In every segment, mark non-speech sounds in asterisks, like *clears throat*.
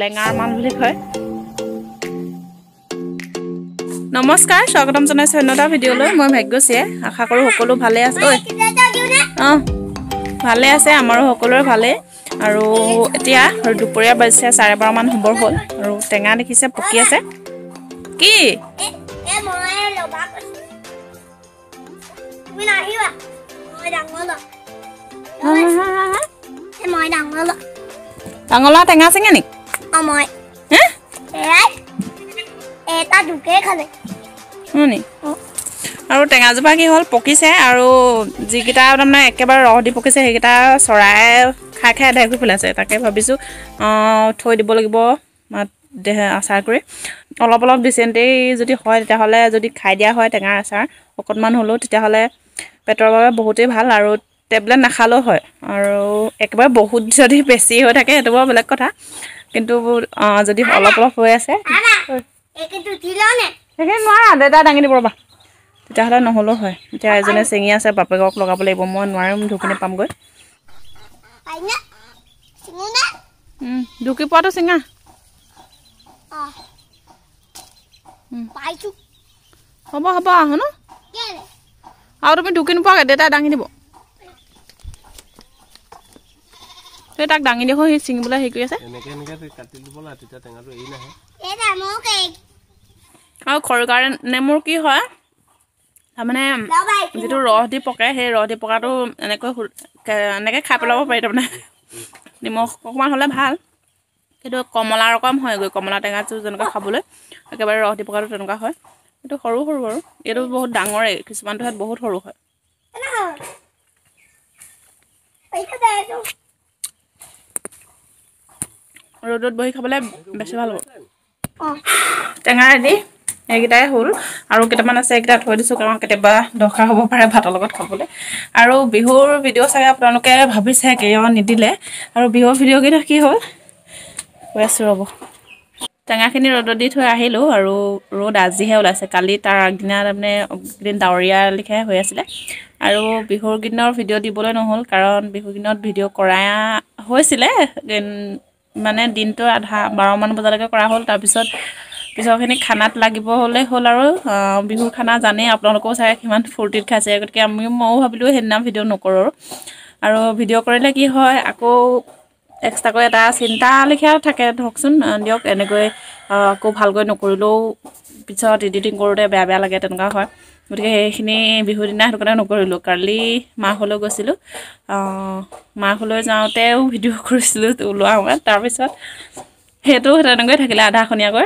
লেঙাৰ মান বুলি কয় নমস্কাৰ স্বাগতম জনাইছোঁ অন্য এটা ভিডিঅ'লৈ মই ভাগ্যশ্ৰীয়ে আশা কৰোঁ সকলো ভালে আছে অঁ ভালে আছে আমাৰো সকলোৰে ভালেই আৰু এতিয়া আৰু দুপৰীয়া বাজিছে চাৰে বাৰমান হ'বৰ হ'ল আৰু টেঙা দেখিছে পকি আছে কি টেঙা চিঙে নেকি Eh, আৰু টেঙাজোপা কি হ'ল পকিছে আৰু যিকেইটা তাৰমানে একেবাৰে ৰহ দি পকিছে সেইকেইটা চৰাই খাই খাই আধাই ঘূৰি পেলাইছে তাকে ভাবিছোঁ থৈ দিব লাগিব দেহে আচাৰ কৰি অলপ অলপ ডিচেণ্টেই যদি হয় তেতিয়াহ'লে যদি খাই দিয়া হয় টেঙাৰ আচাৰ অকণমান হ'লেও তেতিয়াহ'লে পেটৰ বাবে বহুতেই ভাল আৰু টেবলেট নাখালেও হয় আৰু একেবাৰে বহুত যদি বেছি হৈ থাকে সেইটো বাৰু বেলেগ কথা কিন্তু যদি অলপ অলপ হৈ আছে নোৱাৰা দেউতা দাঙি দিব ৰ'বা তেতিয়াহ'লে নহ'লেও হয় এতিয়া এজনে চিঙি আছে বাপেকক লগাব লাগিব মই নোৱাৰিম ঢুকনি পামগৈ ঢুকি পোৱাটো চিঙা হ'ব হ'ব আহ ন আৰু তুমি ঢুকি নোপোৱাকৈ দেউতাই দাঙি দিব এই তাক দাঙি দেখো সি চিঙিবলৈ হেৰি কৰি আছে আৰু খৰিৰ কাৰণে নেমুৰ কি হয় তাৰমানে যিটো ৰস দি পকে সেই ৰস দি পকাটো এনেকৈ এনেকৈ খাই পেলাব পাৰি তাৰমানে নিমখ অকণমান হ'লে ভাল সেইটো কমলা ৰকম হয়গৈ কমলা টেঙাটো যেনেকৈ খাবলৈ একেবাৰে ৰস দি পকাটো তেনেকুৱা হয় এইটো সৰু সৰু আৰু এইটো বহুত ডাঙৰে কিছুমানটোহেঁত বহুত সৰু হয় ৰ'দত বহি খাবলৈ বেছি ভাল হ'ব টেঙা আদি এইকেইটাই হ'ল আৰু কেইটামান আছে এইকেইটা থৈ দিছোঁ কাৰণ কেতিয়াবা দৰকাৰ হ'ব পাৰে ভাতৰ লগত খাবলৈ আৰু বিহুৰ ভিডিঅ' চাগে আপোনালোকে ভাবিছে কেইয়াও নিদিলে আৰু বিহুৰ ভিডিঅ'কেইটা কি হ'ল কৈ আছোঁ ৰ'ব টেঙাখিনি ৰ'দত দি থৈ আহিলোঁ আৰু ৰ'দ আজিহে ওলাইছে কালি তাৰ আগদিনা তাৰমানে এদিন ডাৱৰীয়া লিখাই হৈ আছিলে আৰু বিহুৰ কেইদিনৰ ভিডিঅ' দিবলৈ নহ'ল কাৰণ বিহুকেইদিনত ভিডিঅ' কৰা হৈছিলে মানে দিনটো আধা বাৰমান বজালৈকে কৰা হ'ল তাৰপিছত পিছৰখিনি খানাত লাগিব হ'লে হ'ল আৰু বিহুৰ খানা জানেই আপোনালোকেও চাই কিমান ফূৰ্তিত খাইছে গতিকে আমি ময়ো ভাবিলোঁ সেইদিনা ভিডিঅ' নকৰোঁ আৰু ভিডিঅ' কৰিলে কি হয় আকৌ এক্সট্ৰাকৈ এটা চিন্তা লেখীয়া থাকে ধৰকচোন দিয়ক এনেকৈ আকৌ ভালকৈ নকৰিলেও পিছত এডিটিং কৰোঁতে বেয়া বেয়া লাগে তেনেকুৱা হয় গতিকে সেইখিনি বিহুৰ দিনা সেইটো কাৰণে নকৰিলোঁ কালি মাকলৈ গৈছিলোঁ মাকলৈ যাওঁতেও ভিডিঅ' কৰিছিলোঁ ওলোৱা সময়ত তাৰপিছত সেইটো তেনেকৈ থাকিলে আধাখনীয়াকৈ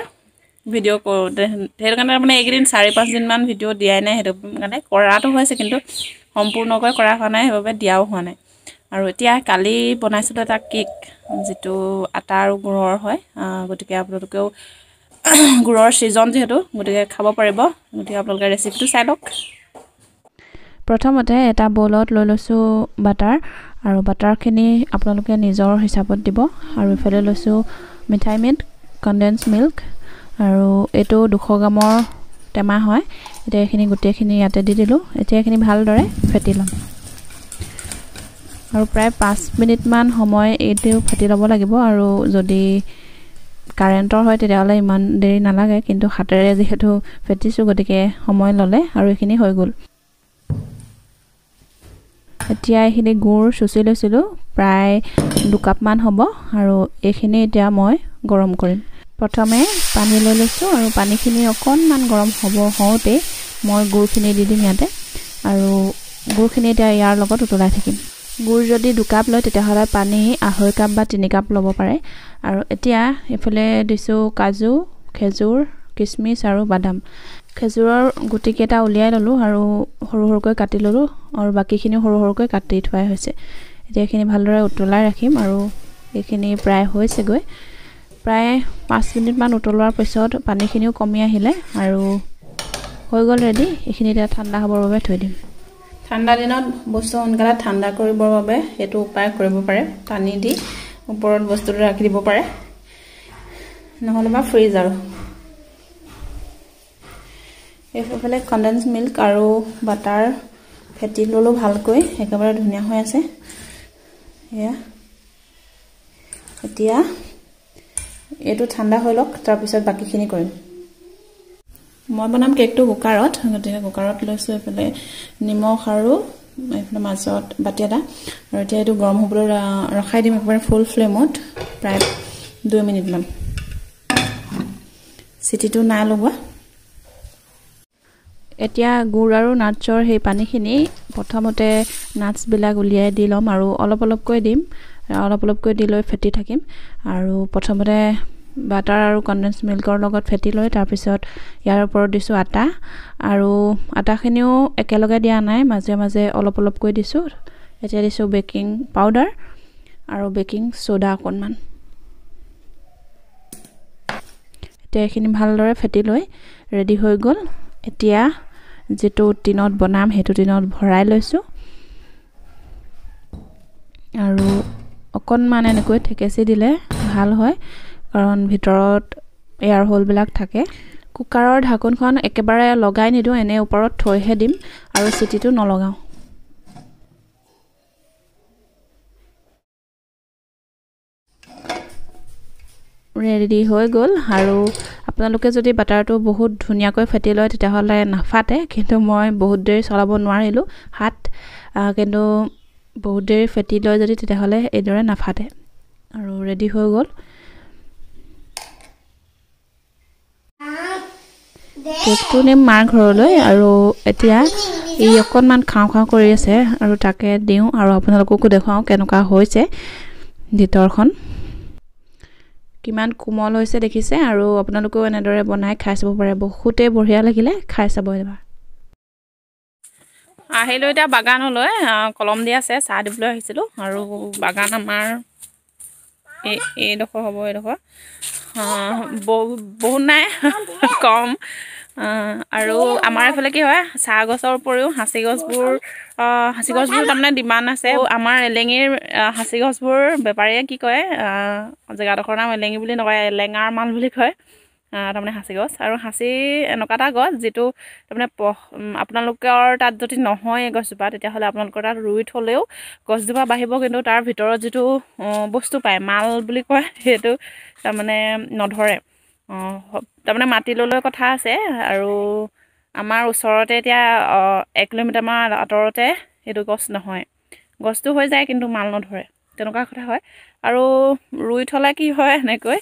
ভিডিঅ' কৰোঁতে সেইটো কাৰণে মানে এইকেইদিন চাৰি পাঁচদিনমান ভিডিঅ' দিয়াই নাই সেইটো কাৰণে কৰাটো হৈছে কিন্তু সম্পূৰ্ণকৈ কৰা হোৱা নাই সেইবাবে দিয়াও হোৱা নাই আৰু এতিয়া কালি বনাইছিলোঁ এটা কেক যিটো আটা আৰু গুৰৰ হয় গতিকে আপোনালোকেও *clears throat* গুড়ৰ ছিজন যিহেতু গতিকে খাব পাৰিব গতিকে আপোনালোকে ৰেচিপিটো চাই লওক প্ৰথমতে এটা বলত লৈ লৈছোঁ বাটাৰ আৰু বাটাৰখিনি আপোনালোকে নিজৰ হিচাপত দিব আৰু ইফালে লৈছোঁ মিঠাই মিট কণ্ডেন্স মিল্ক আৰু এইটো দুশ গ্ৰামৰ টেমা হয় এতিয়া এইখিনি গোটেইখিনি ইয়াতে দি দিলোঁ এতিয়া এইখিনি ভালদৰে ফেটি ল'ম আৰু প্ৰায় পাঁচ মিনিটমান সময় এইটো ফেটি ল'ব লাগিব আৰু যদি কাৰেণ্টৰ হয় তেতিয়াহ'লে ইমান দেৰি নালাগে কিন্তু হাতেৰে যিহেতু ফেটিছোঁ গতিকে সময় ল'লে আৰু এইখিনি হৈ গ'ল এতিয়া এইখিনি গুড় চুচি লৈছিলোঁ প্ৰায় দুকাপমান হ'ব আৰু এইখিনি এতিয়া মই গৰম কৰিম প্ৰথমে পানী লৈ লৈছোঁ আৰু পানীখিনি অকণমান গৰম হ'ব হওঁতেই মই গুড়খিনি দি দিম ইয়াতে আৰু গুড়খিনি এতিয়া ইয়াৰ লগত উতলাই থাকিম গুড় যদি দুকাপ লয় তেতিয়াহ'লে পানী আঢ়ৈ কাপ বা তিনি কাপ ল'ব পাৰে আৰু এতিয়া এইফালে দিছোঁ কাজু খেজুৰ কিচমিচ আৰু বাদাম খেজুৰৰ গুটিকেইটা উলিয়াই ল'লোঁ আৰু সৰু সৰুকৈ কাটি ল'লোঁ আৰু বাকীখিনিও সৰু সৰুকৈ কাটি থোৱাই হৈছে এতিয়া এইখিনি ভালদৰে উতলাই ৰাখিম আৰু এইখিনি প্ৰায় হৈছেগৈ প্ৰায় পাঁচ মিনিটমান উতলোৱাৰ পিছত পানীখিনিও কমি আহিলে আৰু হৈ গ'ল ৰেডি এইখিনি এতিয়া ঠাণ্ডা হ'বৰ বাবে থৈ দিম ঠাণ্ডা দিনত বস্তু সোনকালে ঠাণ্ডা কৰিবৰ বাবে সেইটো উপায় কৰিব পাৰে পানী দি ওপৰত বস্তুটো ৰাখি দিব পাৰে নহ'লে বা ফ্ৰিজ আৰু এইফালে কণ্ডেঞ্চ মিল্ক আৰু বাটাৰ ফেটি ল'লোঁ ভালকৈ একেবাৰে ধুনীয়া হৈ আছে এয়া এতিয়া এইটো ঠাণ্ডা হৈ লওক তাৰপিছত বাকীখিনি কৰিম মই বনাম কেকটো কুকাৰত গতিকে কুকাৰত লৈছোঁ এইফালে নিমখ আৰু এইফালে মাজত বাতি এটা আৰু এতিয়া এইটো গৰম হ'বলৈ ৰখাই দিম একেবাৰে ফুল ফ্লেমত প্ৰায় দুই মিনিটমান চিটিটো নাই লগোৱা এতিয়া গুড় আৰু নাটছৰ সেই পানীখিনি প্ৰথমতে নাটছবিলাক উলিয়াই দি ল'ম আৰু অলপ অলপকৈ দিম অলপ অলপকৈ দি লৈ ফেটি থাকিম আৰু প্ৰথমতে বাটাৰ আৰু কণ্ডেঞ্চ মিল্কৰ লগত ফেটি লৈ তাৰপিছত ইয়াৰ ওপৰত দিছোঁ আটা আৰু আটাখিনিও একেলগে দিয়া নাই মাজে মাজে অলপ অলপকৈ দিছোঁ এতিয়া দিছোঁ বেকিং পাউডাৰ আৰু বেকিং চ'ডা অকণমান এতিয়া এইখিনি ভালদৰে ফেটি লৈ ৰেডি হৈ গ'ল এতিয়া যিটো টিনত বনাম সেইটো টিনত ভৰাই লৈছোঁ আৰু অকণমান এনেকৈ ঠেকেচি দিলে ভাল হয় কাৰণ ভিতৰত এয়াৰ হোলবিলাক থাকে কুকাৰৰ ঢাকোনখন একেবাৰে লগাই নিদিওঁ এনে ওপৰত থৈহে দিম আৰু চিটিটো নলগাওঁ ৰেডি হৈ গ'ল আৰু আপোনালোকে যদি বাটাৰটো বহুত ধুনীয়াকৈ ফেটি লয় তেতিয়াহ'লে নাফাটে কিন্তু মই বহুত দেৰি চলাব নোৱাৰিলোঁ হাত কিন্তু বহুত দেৰি ফেটি লয় যদি তেতিয়াহ'লে এইদৰে নাফাটে আৰু ৰেডি হৈ গ'ল কেকটো নিম মাৰ ঘৰলৈ আৰু এতিয়া ই অকণমান খাওঁ খাওঁ কৰি আছে আৰু তাকে দিওঁ আৰু আপোনালোককো দেখুৱাওঁ কেনেকুৱা হৈছে ভিতৰখন কিমান কোমল হৈছে দেখিছে আৰু আপোনালোকেও এনেদৰে বনাই খাই চাব পাৰে বহুতেই বঢ়িয়া লাগিলে খাই চাব এবাৰ আহিলোঁ এতিয়া বাগানলৈ কলম দি আছে চাহ দিবলৈ আহিছিলোঁ আৰু বাগান আমাৰ এইডোখৰ হ'ব এইডোখৰ বহুত নাই *laughs* কম আৰু আমাৰ এইফালে কি হয় চাহ গছৰ উপৰিও সাঁচি গছবোৰ সাঁচি গছবোৰ তাৰমানে ডিমাণ্ড আছে আমাৰ এলেঙিৰ সাঁচি গছবোৰ বেপাৰীয়ে কি কয় জেগাডোখৰ নাম এলেঙি বুলি নকয় এলেঙাৰ মাল বুলি কয় তাৰমানে সাঁচি গছ আৰু সাঁচি এনেকুৱা এটা গছ যিটো তাৰমানে আপোনালোকৰ তাত যদি নহয় এই গছজোপা তেতিয়াহ'লে আপোনালোকৰ তাত ৰুই থ'লেও গছজোপা বাঢ়িব কিন্তু তাৰ ভিতৰত যিটো বস্তু পায় মাল বুলি কয় *laughs* সেইটো তাৰমানে নধৰে তাৰমানে মাটি ল'লৈ কথা আছে আৰু আমাৰ ওচৰতে এতিয়া এক কিলোমিটাৰমান আঁতৰতে সেইটো গছ নহয় গছটো হৈ যায় কিন্তু মাল নধৰে তেনেকুৱা কথা হয় আৰু ৰুই থ'লে কি হয় এনেকৈ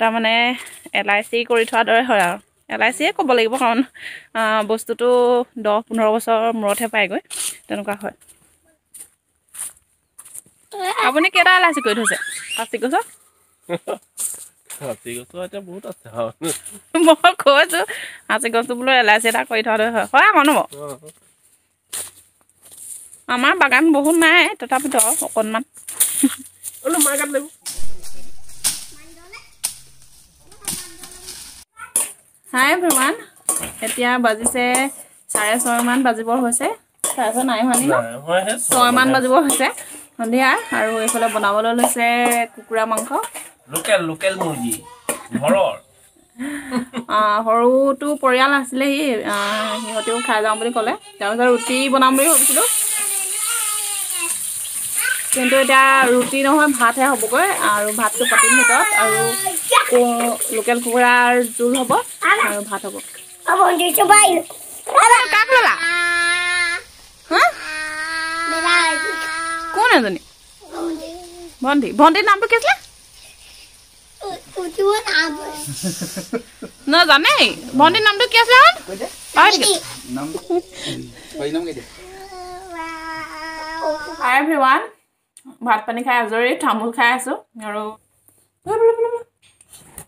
তাৰমানে এল আই চি কৰি থোৱাৰ দৰে হয় আৰু এল আই চিয়ে ক'ব লাগিব কাৰণ বস্তুটো দহ পোন্ধৰ বছৰৰ মূৰতহে পায়গৈ তেনেকুৱা হয় আপুনি কেইটা এল আই চি কৰি থৈছে মই কৈছো সাঁচি গছটো বোলো এল আই চি এটা কৰি থোৱা হয় হয় আকৌ নহ'ব আমাৰ বাগান বহুত নাই তথাপিতো অকণমান হাই ভ্ৰমণ এতিয়া বাজিছে চাৰে ছয়মান বাজিব হৈছে তাৰপিছত নাই হোৱা নেকি ছয়মান বাজিব হৈছে সন্ধিয়া আৰু এইফালে বনাবলৈ লৈছে কুকুৰা মাংস লোকেল লোকেল মুৰ্গী সৰুটো পৰিয়াল আছিলে সি সিহঁতেও খাই যাওঁ বুলি ক'লে তাৰপিছত ৰুটি বনাম বুলি ভাবিছিলোঁ কিন্তু এতিয়া ৰুটি নহয় ভাতহে হ'বগৈ আৰু ভাতটো পাতিম ভিতৰত আৰু লোকেল কুকুৰাৰ জোল হ'ব আৰু ভাত হ'ব কোন এজনী ভণ্টি ভণ্টিৰ নামটো কি আছিলে ন জানে ভণ্টিৰ নামটো কি আছিলে ভাত পানী খাই আজৰি তামোল খাই আছো আৰু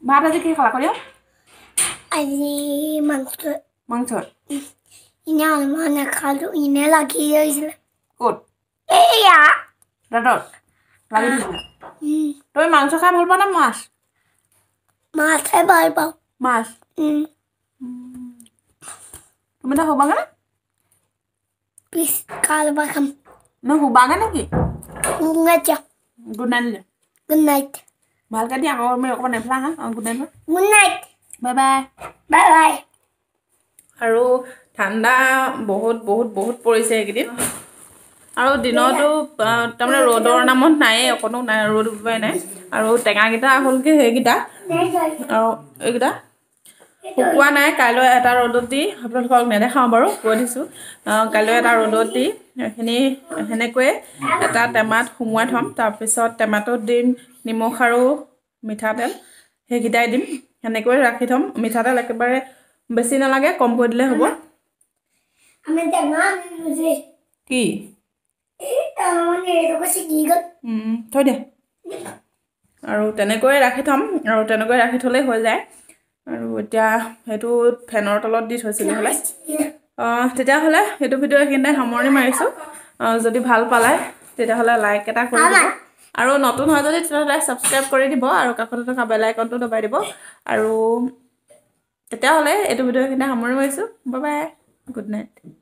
Bahar aja kayak kalau yuk. Ini mangcut. Mangcut. Ini yang mana kalau ini lagi ya isla. Good. Iya. Dadot. Lagi di mana? Tapi mangcut kan hal mana mas? Mas saya bawa. Mas. Hmm. Kamu dah hubang kan? Bis kalau bagaimana? Mau hubangan lagi? Good night. guna night. guna itu Mahal kan yang awal mau kapan pulang ha? Aku dan Munat. Bye bye. Bye bye. Aru thanda bohut bohut bohut polisi lagi dia. Aru dino tu, tamu road orang nama naik, aku tu naik road berapa naik. Aru tengah kita, aku lagi hegi dah. Aru hegi dah. শুকোৱা নাই কাইলৈ এটা ৰ'দত দি আপোনালোকক নেদেখাওঁ বাৰু কৈ দিছোঁ কাইলৈ এটা ৰ'দত দি সেইখিনি সেনেকৈয়ে এটা টেমাত সোমোৱাই থ'ম তাৰপিছত টেমাটোত দিম নিমখ আৰু মিঠাতেল সেইকেইটাই দিম সেনেকৈ ৰাখি থ'ম মিঠাতেল একেবাৰে বেছি নালাগে কম কৰি দিলে হ'ব কি থৈ দিয়া আৰু তেনেকৈয়ে ৰাখি থ'ম আৰু তেনেকৈ ৰাখি থ'লেই হৈ যায় আৰু এতিয়া সেইটো ফেনৰ তলত দি থৈছিলোঁ হ'লে তেতিয়াহ'লে সেইটো ভিডিঅ' এইখিনিতে সামৰণি মাৰিছোঁ যদি ভাল পালে তেতিয়াহ'লে লাইক এটা কৰি দিব আৰু নতুন হয় যদি তেতিয়াহ'লে ছাবস্ক্ৰাইব কৰি দিব আৰু কাষতে থকা বেল আইকনটো দবাই দিব আৰু তেতিয়াহ'লে এইটো ভিডিঅ' এইখিনিতে সামৰণি মাৰিছোঁ বাই বাই গুড নাইট